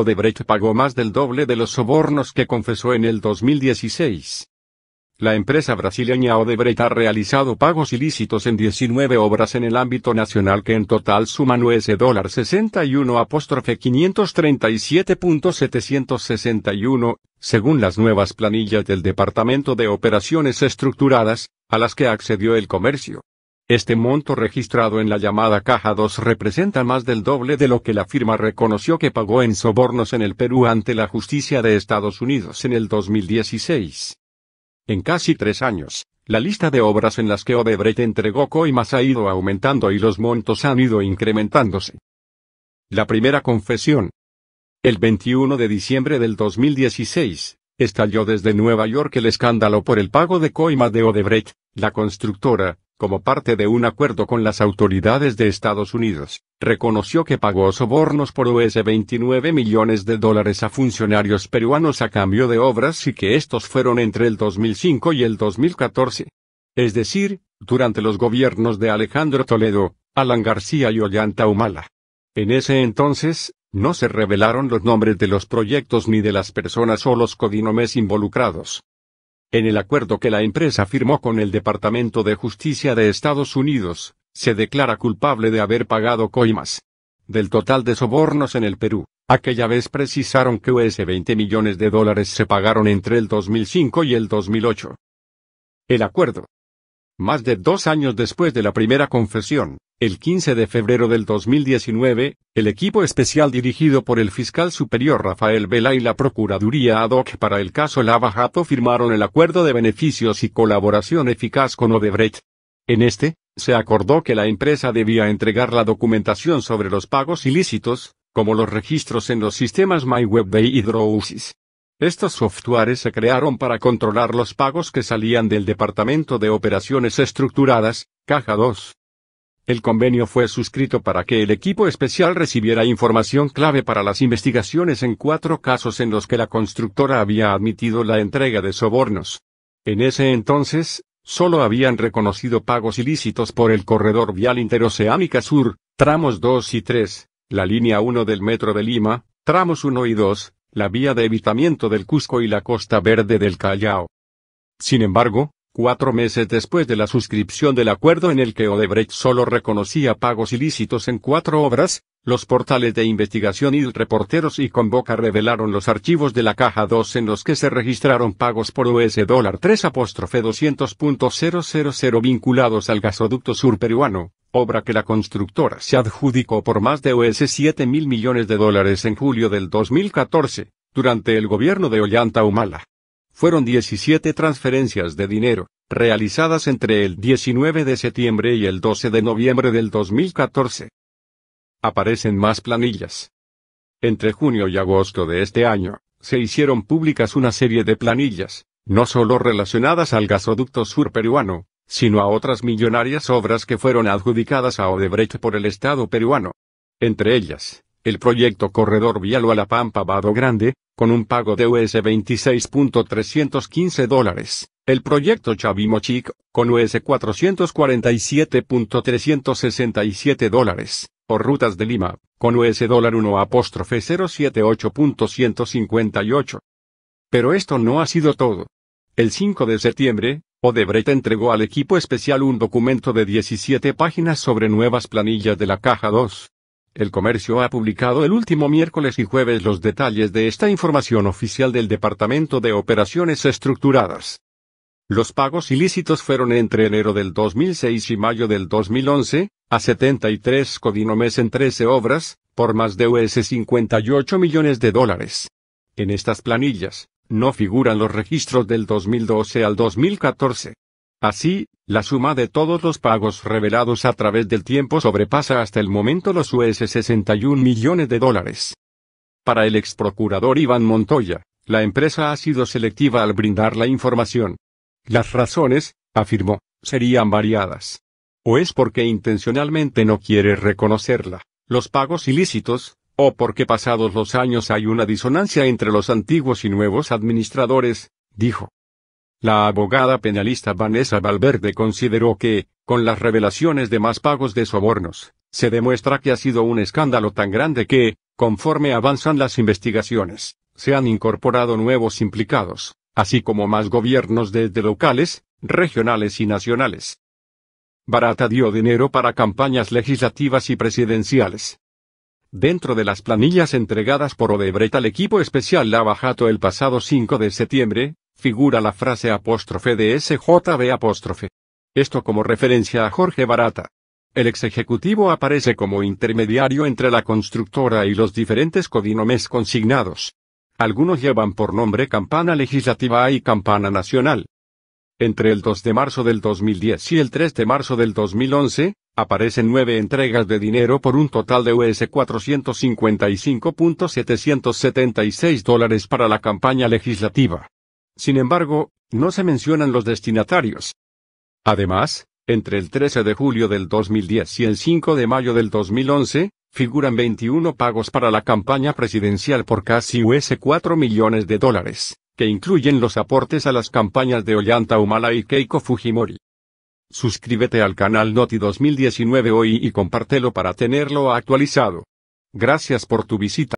Odebrecht pagó más del doble de los sobornos que confesó en el 2016. La empresa brasileña Odebrecht ha realizado pagos ilícitos en 19 obras en el ámbito nacional que en total suman US 61 según las nuevas planillas del Departamento de Operaciones Estructuradas, a las que accedió el comercio. Este monto registrado en la llamada Caja 2 representa más del doble de lo que la firma reconoció que pagó en sobornos en el Perú ante la justicia de Estados Unidos en el 2016. En casi tres años, la lista de obras en las que Odebrecht entregó coimas ha ido aumentando y los montos han ido incrementándose. La primera confesión. El 21 de diciembre del 2016, estalló desde Nueva York el escándalo por el pago de coimas de Odebrecht, la constructora, como parte de un acuerdo con las autoridades de Estados Unidos, reconoció que pagó sobornos por US 29 millones de dólares a funcionarios peruanos a cambio de obras y que estos fueron entre el 2005 y el 2014. Es decir, durante los gobiernos de Alejandro Toledo, Alan García y Ollanta Humala. En ese entonces, no se revelaron los nombres de los proyectos ni de las personas o los codinomes involucrados, en el acuerdo que la empresa firmó con el Departamento de Justicia de Estados Unidos, se declara culpable de haber pagado coimas. Del total de sobornos en el Perú, aquella vez precisaron que US 20 millones de dólares se pagaron entre el 2005 y el 2008. El acuerdo, más de dos años después de la primera confesión, el 15 de febrero del 2019, el equipo especial dirigido por el fiscal superior Rafael Vela y la Procuraduría ad hoc para el caso Lava Jato firmaron el acuerdo de beneficios y colaboración eficaz con Odebrecht. En este, se acordó que la empresa debía entregar la documentación sobre los pagos ilícitos, como los registros en los sistemas MyWeb y Drowsis, estos softwares se crearon para controlar los pagos que salían del Departamento de Operaciones Estructuradas, Caja 2. El convenio fue suscrito para que el equipo especial recibiera información clave para las investigaciones en cuatro casos en los que la constructora había admitido la entrega de sobornos. En ese entonces, solo habían reconocido pagos ilícitos por el corredor vial interoceánica sur, tramos 2 y 3, la línea 1 del metro de Lima, tramos 1 y 2, la vía de evitamiento del Cusco y la Costa Verde del Callao. Sin embargo, cuatro meses después de la suscripción del acuerdo en el que Odebrecht solo reconocía pagos ilícitos en cuatro obras, los portales de investigación y reporteros y Convoca revelaron los archivos de la caja 2 en los que se registraron pagos por US apóstrofe 200.000 vinculados al gasoducto sur peruano obra que la constructora se adjudicó por más de US 7 mil millones de dólares en julio del 2014, durante el gobierno de Ollanta Humala. Fueron 17 transferencias de dinero, realizadas entre el 19 de septiembre y el 12 de noviembre del 2014. Aparecen más planillas. Entre junio y agosto de este año, se hicieron públicas una serie de planillas, no solo relacionadas al gasoducto sur peruano, sino a otras millonarias obras que fueron adjudicadas a Odebrecht por el Estado peruano. Entre ellas, el proyecto Corredor Vialo a la Pampa Vado Grande, con un pago de US 26.315 dólares, el proyecto Chavimochic, con US 447.367 dólares, o rutas de Lima, con US dólar Pero esto no ha sido todo. El 5 de septiembre, Odebrecht entregó al equipo especial un documento de 17 páginas sobre nuevas planillas de la Caja 2. El comercio ha publicado el último miércoles y jueves los detalles de esta información oficial del Departamento de Operaciones Estructuradas. Los pagos ilícitos fueron entre enero del 2006 y mayo del 2011, a 73 codinomes en 13 obras, por más de US 58 millones de dólares. En estas planillas, no figuran los registros del 2012 al 2014. Así, la suma de todos los pagos revelados a través del tiempo sobrepasa hasta el momento los US 61 millones de dólares. Para el exprocurador Iván Montoya, la empresa ha sido selectiva al brindar la información. Las razones, afirmó, serían variadas. O es porque intencionalmente no quiere reconocerla, los pagos ilícitos, o oh, porque pasados los años hay una disonancia entre los antiguos y nuevos administradores, dijo. La abogada penalista Vanessa Valverde consideró que, con las revelaciones de más pagos de sobornos, se demuestra que ha sido un escándalo tan grande que, conforme avanzan las investigaciones, se han incorporado nuevos implicados, así como más gobiernos desde locales, regionales y nacionales. Barata dio dinero para campañas legislativas y presidenciales, Dentro de las planillas entregadas por Odebrecht al equipo especial Jato el pasado 5 de septiembre, figura la frase apóstrofe de SJB apóstrofe. Esto como referencia a Jorge Barata. El ex ejecutivo aparece como intermediario entre la constructora y los diferentes codinomes consignados. Algunos llevan por nombre campana legislativa y campana nacional. Entre el 2 de marzo del 2010 y el 3 de marzo del 2011, aparecen nueve entregas de dinero por un total de US 455.776 dólares para la campaña legislativa. Sin embargo, no se mencionan los destinatarios. Además, entre el 13 de julio del 2010 y el 5 de mayo del 2011, figuran 21 pagos para la campaña presidencial por casi US 4 millones de dólares que incluyen los aportes a las campañas de Ollanta Humala y Keiko Fujimori. Suscríbete al canal Noti 2019 hoy y compártelo para tenerlo actualizado. Gracias por tu visita.